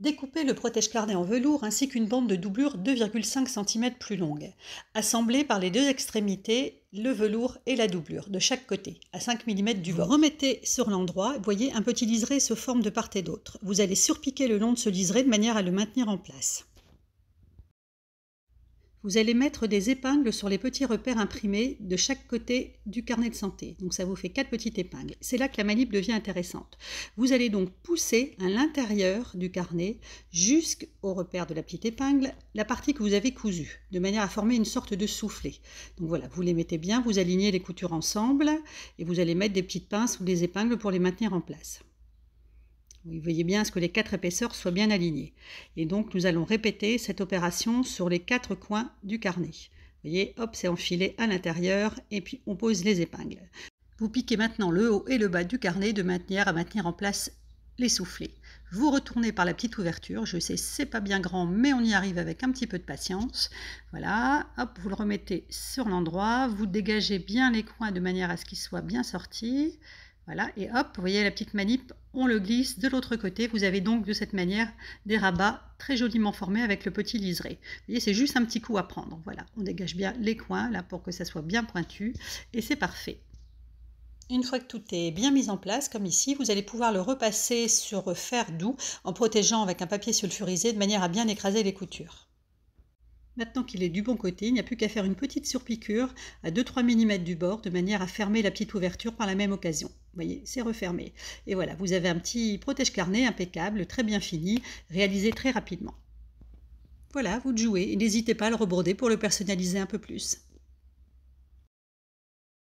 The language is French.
Découpez le protège cardé en velours ainsi qu'une bande de doublure 2,5 cm plus longue. Assemblez par les deux extrémités le velours et la doublure de chaque côté, à 5 mm du bord. Remettez sur l'endroit, voyez un petit liseré se forme de part et d'autre. Vous allez surpiquer le long de ce liseré de manière à le maintenir en place. Vous allez mettre des épingles sur les petits repères imprimés de chaque côté du carnet de santé. Donc ça vous fait quatre petites épingles. C'est là que la manip devient intéressante. Vous allez donc pousser à l'intérieur du carnet jusqu'au repère de la petite épingle la partie que vous avez cousue, de manière à former une sorte de soufflet. Donc voilà, vous les mettez bien, vous alignez les coutures ensemble et vous allez mettre des petites pinces ou des épingles pour les maintenir en place. Vous voyez bien à ce que les quatre épaisseurs soient bien alignées. Et donc, nous allons répéter cette opération sur les quatre coins du carnet. Vous voyez, hop, c'est enfilé à l'intérieur et puis on pose les épingles. Vous piquez maintenant le haut et le bas du carnet de manière à maintenir en place les soufflets. Vous retournez par la petite ouverture. Je sais, c'est pas bien grand, mais on y arrive avec un petit peu de patience. Voilà, hop, vous le remettez sur l'endroit. Vous dégagez bien les coins de manière à ce qu'ils soient bien sortis. Voilà, et hop, vous voyez la petite manip, on le glisse de l'autre côté. Vous avez donc de cette manière des rabats très joliment formés avec le petit liseré. Vous voyez, c'est juste un petit coup à prendre. Voilà, on dégage bien les coins là pour que ça soit bien pointu et c'est parfait. Une fois que tout est bien mis en place, comme ici, vous allez pouvoir le repasser sur fer doux en protégeant avec un papier sulfurisé de manière à bien écraser les coutures. Maintenant qu'il est du bon côté, il n'y a plus qu'à faire une petite surpiqûre à 2-3 mm du bord de manière à fermer la petite ouverture par la même occasion. Vous voyez, c'est refermé. Et voilà, vous avez un petit protège-carnet impeccable, très bien fini, réalisé très rapidement. Voilà, vous jouez et n'hésitez pas à le reborder pour le personnaliser un peu plus.